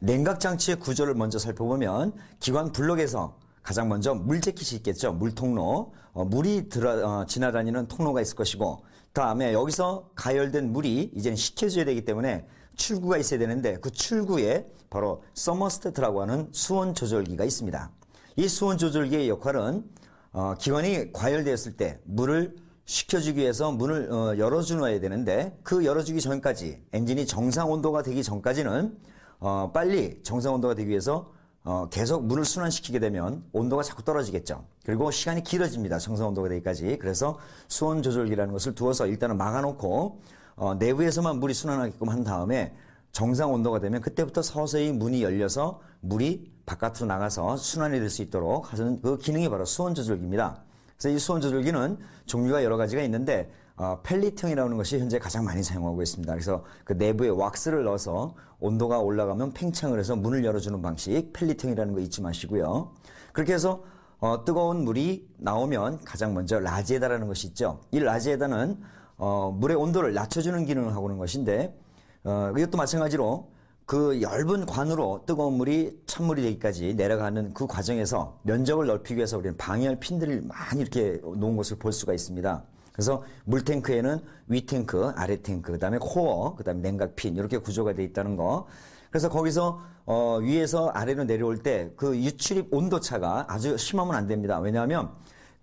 냉각 장치의 구조를 먼저 살펴보면 기관 블록에서 가장 먼저 물재킷이 있겠죠. 물통로. 어, 물이 들어, 어, 지나다니는 통로가 있을 것이고, 다음에 여기서 가열된 물이 이제는 식혀져야 되기 때문에 출구가 있어야 되는데 그 출구에 바로 서머스테트라고 하는 수온 조절기가 있습니다. 이 수온 조절기의 역할은 어, 기관이 과열되었을 때 물을 식혀주기 위해서 문을 어, 열어주어야 되는데 그 열어주기 전까지 엔진이 정상 온도가 되기 전까지는 어, 빨리 정상 온도가 되기 위해서 어, 계속 물을 순환시키게 되면 온도가 자꾸 떨어지겠죠. 그리고 시간이 길어집니다. 정상 온도가 되기까지. 그래서 수온 조절기라는 것을 두어서 일단은 막아놓고 어, 내부에서만 물이 순환하게끔 한 다음에 정상 온도가 되면 그때부터 서서히 문이 열려서 물이 바깥으로 나가서 순환이 될 수 있도록 하는 그 기능이 바로 수온 조절기입니다. 이수원 조절기는 종류가 여러 가지가 있는데 어, 펠리형이라는 것이 현재 가장 많이 사용하고 있습니다. 그래서 그 내부에 왁스를 넣어서 온도가 올라가면 팽창을 해서 문을 열어주는 방식 펠리형이라는거 잊지 마시고요. 그렇게 해서 어, 뜨거운 물이 나오면 가장 먼저 라지에다라는 것이 있죠. 이 라지에다는 어, 물의 온도를 낮춰주는 기능을 하고 있는 것인데 어, 이것도 마찬가지로 그 얇은 관으로 뜨거운 물이 찬물이 되기까지 내려가는 그 과정에서 면적을 넓히기 위해서 우리는 방열 핀들을 많이 이렇게 놓은 것을 볼 수가 있습니다. 그래서 물탱크에는 위탱크, 아래탱크, 그 다음에 코어, 그 다음에 냉각핀, 이렇게 구조가 되어 있다는 거. 그래서 거기서, 어, 위에서 아래로 내려올 때 그 유출입 온도차가 아주 심하면 안 됩니다. 왜냐하면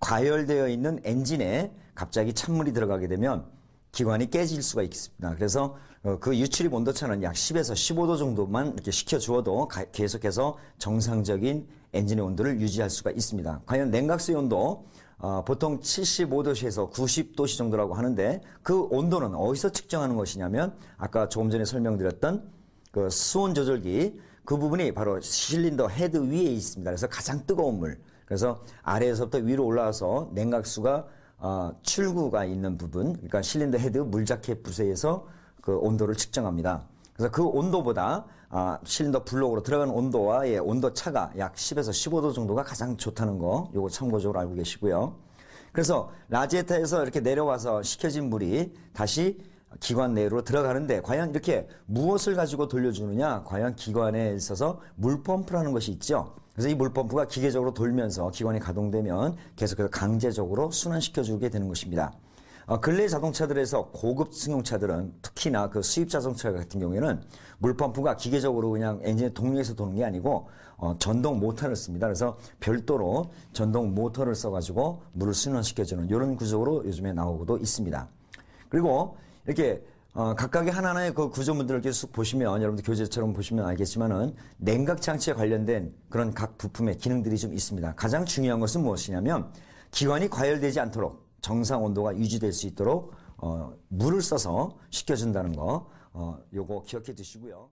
과열되어 있는 엔진에 갑자기 찬물이 들어가게 되면 기관이 깨질 수가 있습니다. 그래서 어, 그 유출입 온도차는 약 10에서 15도 정도만 이렇게 식혀주어도 계속해서 정상적인 엔진의 온도를 유지할 수가 있습니다. 과연 냉각수의 온도 어, 보통 75도씨에서 90도씨 정도라고 하는데 그 온도는 어디서 측정하는 것이냐면 아까 조금 전에 설명드렸던 그 수온 조절기 그 부분이 바로 실린더 헤드 위에 있습니다. 그래서 가장 뜨거운 물 그래서 아래에서부터 위로 올라와서 냉각수가 어, 출구가 있는 부분, 그러니까 실린더 헤드 물자켓 부세에서 그 온도를 측정합니다. 그래서 그 온도보다 아, 실린더 블록으로 들어가는 온도와의 예, 온도 차가 약 10에서 15도 정도가 가장 좋다는 거, 요거 참고적으로 알고 계시고요. 그래서 라지에타에서 이렇게 내려와서 식혀진 물이 다시 기관 내로 들어가는데 과연 이렇게 무엇을 가지고 돌려주느냐 과연 기관에 있어서 물펌프라는 것이 있죠 그래서 이 물펌프가 기계적으로 돌면서 기관이 가동되면 계속해서 강제적으로 순환시켜주게 되는 것입니다 어, 근래 자동차들에서 고급 승용차들은 특히나 그 수입 자동차 같은 경우에는 물펌프가 기계적으로 그냥 엔진에 동력에서 도는 게 아니고 어, 전동 모터를 씁니다. 그래서 별도로 전동 모터를 써가지고 물을 순환시켜주는 이런 구조로 요즘에 나오고도 있습니다. 그리고 이렇게 어, 각각의 하나하나의 그 구조물들을 계속 보시면 여러분들 교재처럼 보시면 알겠지만은 냉각 장치에 관련된 그런 각 부품의 기능들이 좀 있습니다. 가장 중요한 것은 무엇이냐면 기관이 과열되지 않도록 정상 온도가 유지될 수 있도록 어, 물을 써서 식혀준다는 거 어, 요거 기억해 두시고요.